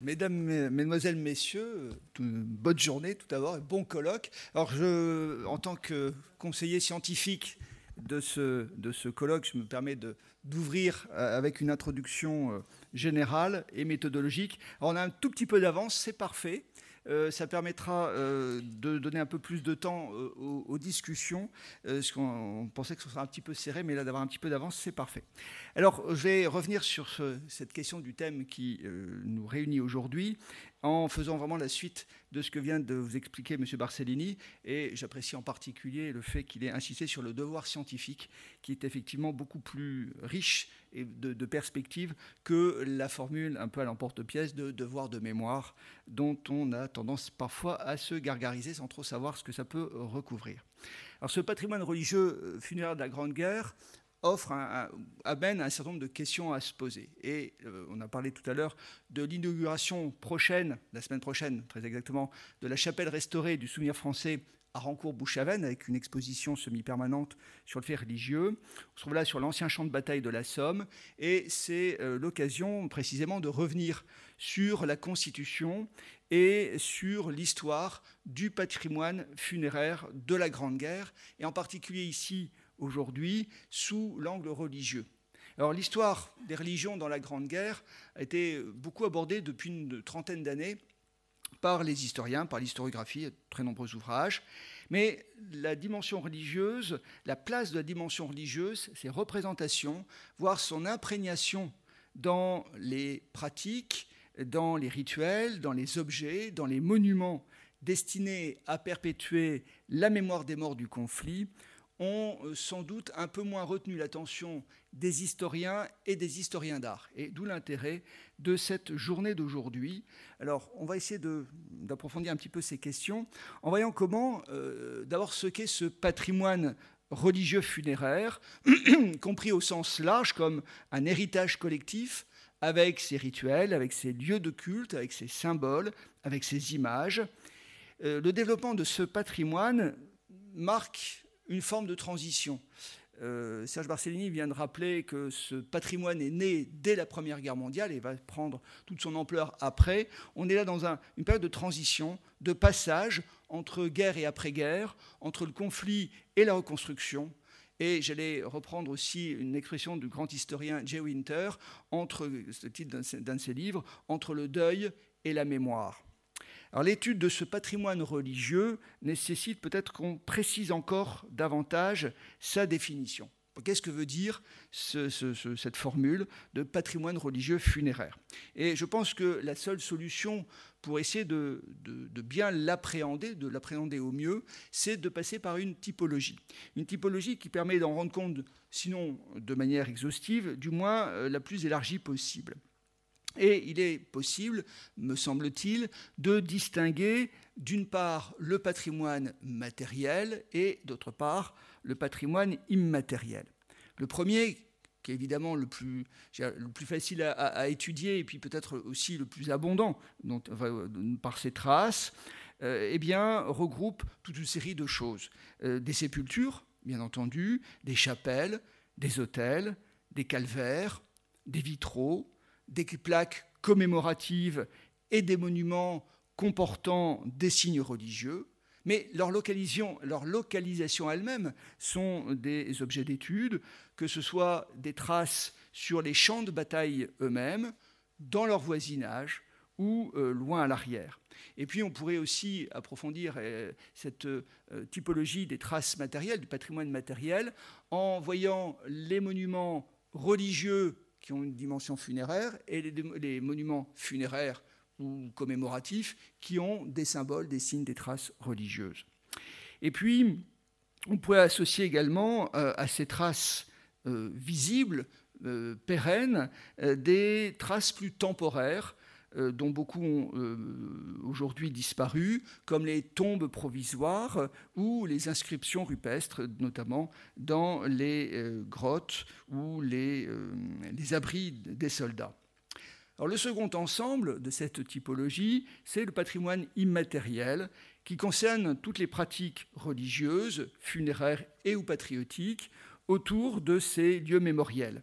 Mesdames, Mesdemoiselles, Messieurs, bonne journée tout d'abord et bon colloque. Alors, je, en tant que conseiller scientifique de ce, de ce colloque, je me permets d'ouvrir euh, avec une introduction euh, générale et méthodologique. on a un tout petit peu d'avance, c'est parfait. Euh, ça permettra euh, de donner un peu plus de temps euh, aux, discussions, On qu'on pensait que ce serait un petit peu serré, mais là d'avoir un petit peu d'avance, c'est parfait. Alors je vais revenir sur cette question du thème qui nous réunit aujourd'hui en faisant vraiment la suite de ce que vient de vous expliquer M. Barcellini. Et j'apprécie en particulier le fait qu'il ait insisté sur le devoir scientifique, qui est effectivement beaucoup plus riche et de, de perspectives que la formule un peu à l'emporte-pièce de devoir de mémoire, dont on a tendance parfois à se gargariser sans trop savoir ce que ça peut recouvrir. Alors ce patrimoine religieux euh, funéraire de la Grande Guerre, offre un, à ben un certain nombre de questions à se poser. Et euh, on a parlé tout à l'heure de l'inauguration prochaine, la semaine prochaine très exactement, de la chapelle restaurée du souvenir français à Rancourt-Bouchaven avec une exposition semi-permanente sur le fait religieux. On se trouve là sur l'ancien champ de bataille de la Somme et c'est euh, l'occasion précisément de revenir sur la Constitution et sur l'histoire du patrimoine funéraire de la Grande Guerre et en particulier ici aujourd'hui sous l'angle religieux. Alors l'histoire des religions dans la Grande Guerre a été beaucoup abordée depuis une trentaine d'années par les historiens, par l'historiographie, de très nombreux ouvrages. Mais la dimension religieuse, la place de la dimension religieuse, ses représentations, voire son imprégnation dans les pratiques, dans les rituels, dans les objets, dans les monuments destinés à perpétuer la mémoire des morts du conflit, ont euh, sans doute un peu moins retenu l'attention des historiens et des historiens d'art. Et d'où l'intérêt de cette journée d'aujourd'hui. Alors, on va essayer d'approfondir un petit peu ces questions en voyant comment, euh, d'abord, ce qu'est ce patrimoine religieux funéraire, compris au sens large comme un héritage collectif avec ses rituels, avec ses lieux de culte, avec ses symboles, avec ses images. Euh, le développement de ce patrimoine marque une forme de transition. Euh, Serge Barcellini vient de rappeler que ce patrimoine est né dès la Première Guerre mondiale et va prendre toute son ampleur après. On est là dans une période de transition, de passage entre guerre et après-guerre, entre le conflit et la reconstruction. Et j'allais reprendre aussi une expression du grand historien Jay Winter, entre, ce titre d'un de ses livres, entre le deuil et la mémoire. Alors l'étude de ce patrimoine religieux nécessite peut-être qu'on précise encore davantage sa définition. Qu'est-ce que veut dire cette formule de patrimoine religieux funéraire Et je pense que la seule solution pour essayer de bien l'appréhender, de l'appréhender au mieux, c'est de passer par une typologie. Une typologie qui permet d'en rendre compte, sinon de manière exhaustive, du moins euh, la plus élargie possible. Et il est possible, me semble-t-il, de distinguer d'une part le patrimoine matériel et d'autre part le patrimoine immatériel. Le premier, qui est évidemment le plus, facile à, étudier et puis peut-être aussi le plus abondant euh, par ses traces, euh, eh regroupe toute une série de choses. Euh, des sépultures, bien entendu, des chapelles, des autels, des calvaires, des vitraux, des plaques commémoratives et des monuments comportant des signes religieux, mais leur localisation, leur localisation elle-même sont des objets d'étude, que ce soit des traces sur les champs de bataille eux-mêmes, dans leur voisinage ou euh, loin à l'arrière. Et puis on pourrait aussi approfondir euh, cette euh, typologie des traces matérielles, du patrimoine matériel, en voyant les monuments religieux qui ont une dimension funéraire, et les, monuments funéraires ou commémoratifs qui ont des symboles, des signes, des traces religieuses. Et puis, on pourrait associer également euh, à ces traces euh, visibles, euh, pérennes, des traces plus temporaires euh, dont beaucoup ont euh, aujourd'hui disparu, comme les tombes provisoires ou les inscriptions rupestres, notamment dans les euh, grottes ou les, abris des soldats. Alors, le second ensemble de cette typologie, c'est le patrimoine immatériel qui concerne toutes les pratiques religieuses, funéraires et ou patriotiques autour de ces lieux mémoriels.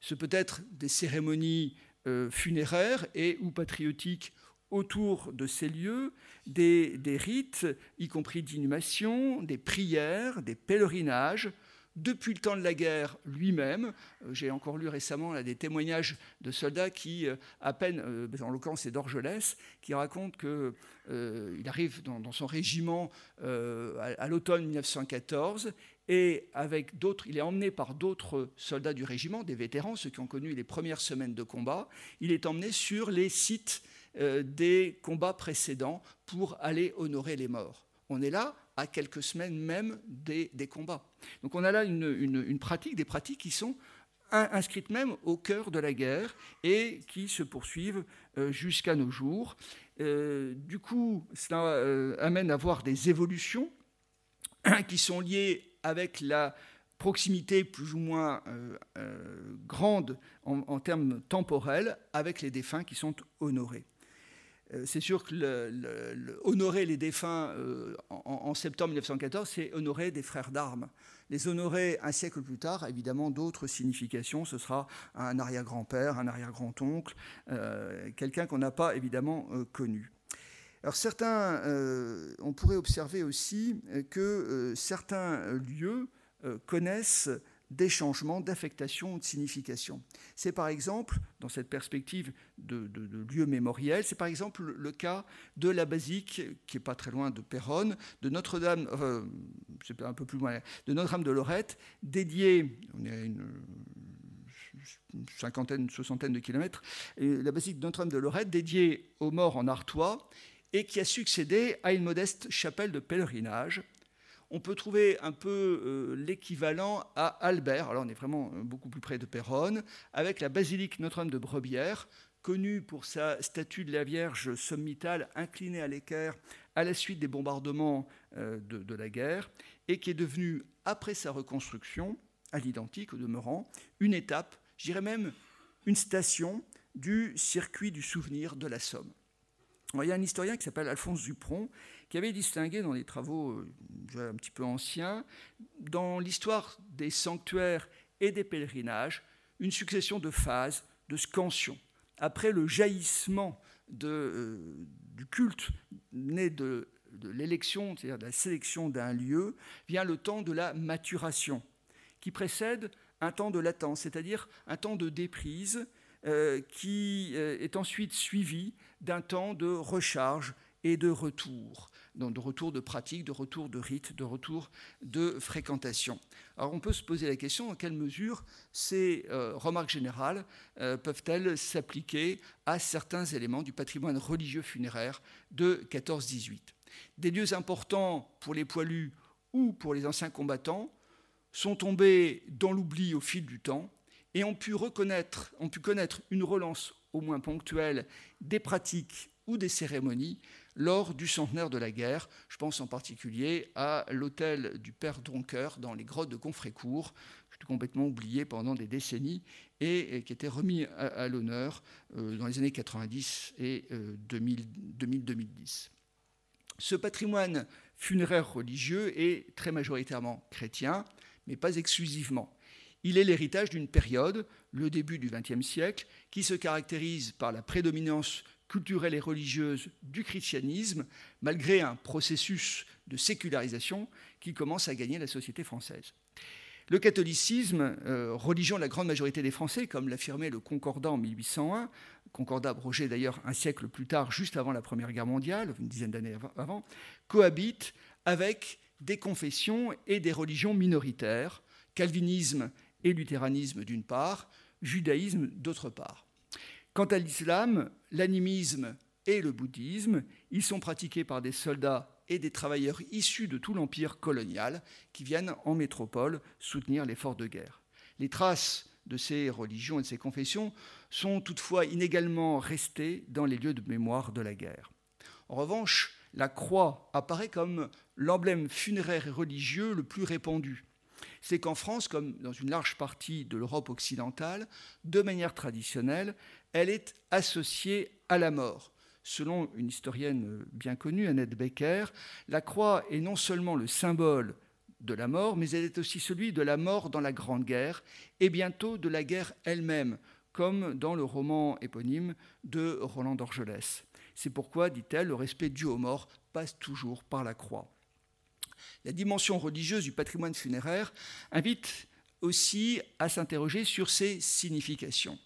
Ce peut être des cérémonies euh, funéraires et ou patriotiques autour de ces lieux, des, rites, y compris d'inhumation, des prières, des pèlerinages, depuis le temps de la guerre lui-même. Euh, j'ai encore lu récemment des témoignages de soldats qui, euh, à peine, euh, en l'occurrence c'est d'Orgelès, qui racontent qu'il arrive dans, son régiment à, l'automne 1914 et avec d'autres, il est emmené par d'autres soldats du régiment, des vétérans, ceux qui ont connu les premières semaines de combat. Il est emmené sur les sites des combats précédents pour aller honorer les morts. On est là à quelques semaines même des, combats. Donc on a là une, pratique, des pratiques qui sont inscrites même au cœur de la guerre et qui se poursuivent euh, jusqu'à nos jours. Euh, du coup, cela euh, amène à voir des évolutions qui sont liées avec la proximité plus ou moins grande en, en termes temporels avec les défunts qui sont honorés. Euh, c'est sûr que honorer les défunts euh, en, septembre 1914, c'est honorer des frères d'armes. Les honorer un siècle plus tard, évidemment, d'autres significations. Ce sera un arrière-grand-père, un arrière-grand-oncle, euh, quelqu'un qu'on n'a pas évidemment connu. Alors certains, on pourrait observer aussi que certains lieux connaissent des changements d'affectation ou de signification. C'est par exemple, dans cette perspective de, lieu mémoriel, c'est par exemple le, cas de la basique, qui est pas très loin de Péronne, de Notre-Dame, c'est un peu plus loin, de Notre-Dame de Lorette, dédiée, on est à une cinquantaine, soixantaine de kilomètres, la basique de Notre-Dame de Lorette, dédiée aux morts en Artois, et qui a succédé à une modeste chapelle de pèlerinage on peut trouver un peu euh, l'équivalent à Albert, alors on est vraiment euh, beaucoup plus près de Péronne, avec la basilique Notre-Dame de Brebière, connue pour sa statue de la Vierge sommitale inclinée à l'équerre à la suite des bombardements euh, de, la guerre, et qui est devenue, après sa reconstruction, à l'identique au demeurant, une étape, j'irais même une station du circuit du souvenir de la Somme il y a un historien qui s'appelle Alphonse Dupron qui avait distingué dans des travaux euh, un petit peu anciens, dans l'histoire des sanctuaires et des pèlerinages, une succession de phases de scansion. Après le jaillissement euh, du culte né de, l'élection, c'est-à-dire de la sélection d'un lieu, vient le temps de la maturation, qui précède un temps de latence, c'est-à-dire un temps de déprise euh, qui est ensuite suivi d'un temps de recharge et de retour, donc de retour de pratique, de retour de rite, de retour de fréquentation. Alors on peut se poser la question en quelle mesure ces euh, remarques générales euh, peuvent-elles s'appliquer à certains éléments du patrimoine religieux funéraire de 14-18. Des lieux importants pour les poilus ou pour les anciens combattants sont tombés dans l'oubli au fil du temps et ont pu reconnaître, pu connaître une relance au moins ponctuelle des pratiques ou des cérémonies lors du centenaire de la guerre. Je pense en particulier à l'hôtel du père Dronker dans les grottes de était complètement oublié pendant des décennies et, qui était remis à, l'honneur euh, dans les années 90 et 2000-2010. Euh, Ce patrimoine funéraire religieux est très majoritairement chrétien, mais pas exclusivement il est l'héritage d'une période, le début du XXe siècle, qui se caractérise par la prédominance culturelle et religieuse du christianisme, malgré un processus de sécularisation qui commence à gagner la société française. Le catholicisme, euh, religion de la grande majorité des Français, comme l'affirmait le Concordat en 1801, Concordat abrogé d'ailleurs un siècle plus tard, juste avant la Première Guerre mondiale, une dizaine d'années avant, cohabite avec des confessions et des religions minoritaires, calvinisme et luthéranisme d'une part, judaïsme d'autre part. Quant à l'islam, l'animisme et le bouddhisme, ils sont pratiqués par des soldats et des travailleurs issus de tout l'empire colonial qui viennent en métropole soutenir l'effort de guerre. Les traces de ces religions et de ces confessions sont toutefois inégalement restées dans les lieux de mémoire de la guerre. En revanche, la croix apparaît comme l'emblème funéraire et religieux le plus répandu c'est qu'en France, comme dans une large partie de l'Europe occidentale, de manière traditionnelle, elle est associée à la mort. Selon une historienne bien connue, Annette Becker, la croix est non seulement le symbole de la mort, mais elle est aussi celui de la mort dans la Grande Guerre et bientôt de la guerre elle-même, comme dans le roman éponyme de Roland d'Orgelès. C'est pourquoi, dit-elle, le respect dû aux morts passe toujours par la croix la dimension religieuse du patrimoine funéraire invite aussi à s'interroger sur ses significations.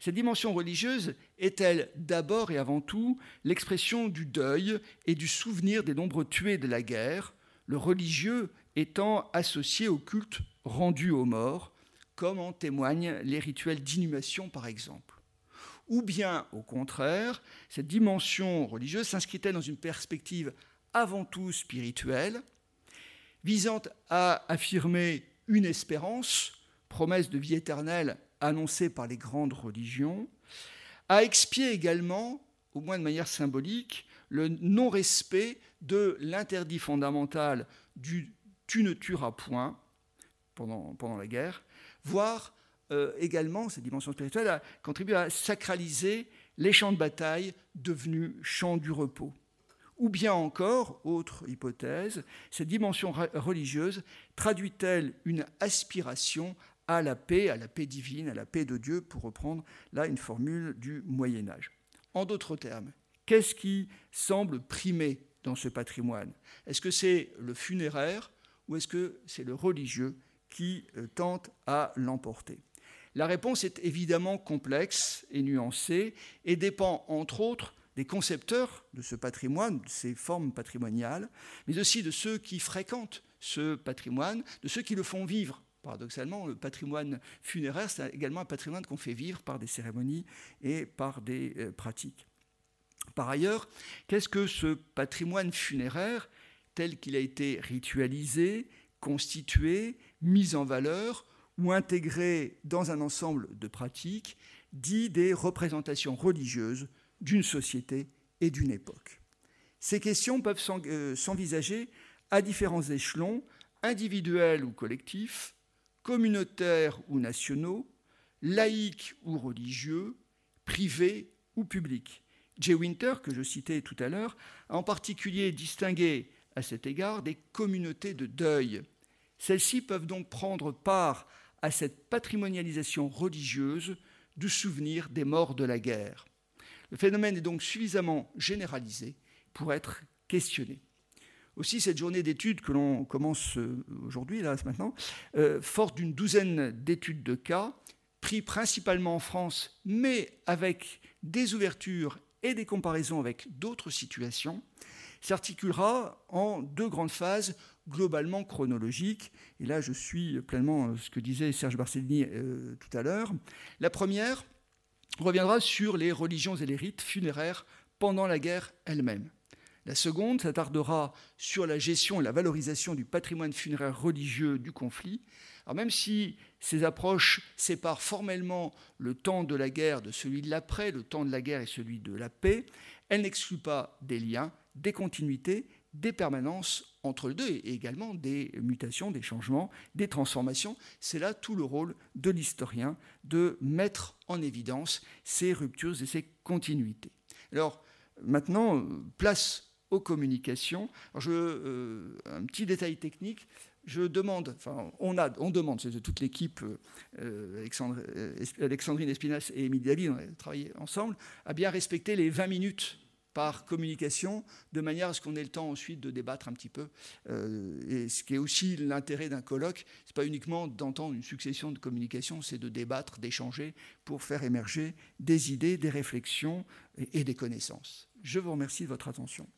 Cette dimension religieuse est-elle d'abord et avant tout l'expression du deuil et du souvenir des nombreux tués de la guerre, le religieux étant associé au culte rendu aux morts, comme en témoignent les rituels d'inhumation par exemple Ou bien, au contraire, cette dimension religieuse s'inscrit-elle dans une perspective avant tout spirituelle, visant à affirmer une espérance, promesse de vie éternelle annoncée par les grandes religions, à expier également, au moins de manière symbolique, le non-respect de l'interdit fondamental du tu ne tueras point pendant, pendant la guerre, voire euh, également, cette dimension spirituelle a contribué à sacraliser les champs de bataille devenus champs du repos. Ou bien encore, autre hypothèse, cette dimension religieuse traduit-elle une aspiration à la paix, à la paix divine, à la paix de Dieu, pour reprendre là une formule du Moyen Âge En d'autres termes, qu'est-ce qui semble primer dans ce patrimoine Est-ce que c'est le funéraire ou est-ce que c'est le religieux qui euh, tente à l'emporter La réponse est évidemment complexe et nuancée et dépend entre autres des concepteurs de ce patrimoine, de ces formes patrimoniales, mais aussi de ceux qui fréquentent ce patrimoine, de ceux qui le font vivre. Paradoxalement, le patrimoine funéraire, c'est également un patrimoine qu'on fait vivre par des cérémonies et par des euh, pratiques. Par ailleurs, qu'est-ce que ce patrimoine funéraire tel qu'il a été ritualisé, constitué, mis en valeur ou intégré dans un ensemble de pratiques, dit des représentations religieuses d'une société et d'une époque. Ces questions peuvent euh, s'envisager à différents échelons, individuels ou collectifs, communautaires ou nationaux, laïques ou religieux, privés ou publics. Jay Winter, que je citais tout à l'heure, a en particulier distingué à cet égard des communautés de deuil. Celles-ci peuvent donc prendre part à cette patrimonialisation religieuse du souvenir des morts de la guerre. Le phénomène est donc suffisamment généralisé pour être questionné. Aussi, cette journée d'études que l'on commence euh, aujourd'hui, là, maintenant, euh, forte d'une douzaine d'études de cas, pris principalement en France, mais avec des ouvertures et des comparaisons avec d'autres situations, s'articulera en deux grandes phases globalement chronologiques. Et là, je suis pleinement euh, ce que disait Serge Barcellini tout à l'heure. La première, reviendra sur les religions et les rites funéraires pendant la guerre elle-même. La seconde s'attardera sur la gestion et la valorisation du patrimoine funéraire religieux du conflit. Alors même si ces approches séparent formellement le temps de la guerre de celui de l'après, le temps de la guerre et celui de la paix, elles n'excluent pas des liens, des continuités des permanences entre les deux et également des mutations, des changements, des transformations. C'est là tout le rôle de l'historien de mettre en évidence ces ruptures et ces continuités. Alors maintenant, place aux communications. Euh, un petit détail technique. Je demande, enfin, on, a, on demande, c'est de toute l'équipe, euh, euh, Alexandrine Espinas et Émilie Daly, on travaillé ensemble, à bien respecter les 20 minutes par communication, de manière à ce qu'on ait le temps ensuite de débattre un petit peu. Euh, et ce qui est aussi l'intérêt d'un colloque, ce n'est pas uniquement d'entendre une succession de communications, c'est de débattre, d'échanger pour faire émerger des idées, des réflexions et des connaissances. Je vous remercie de votre attention.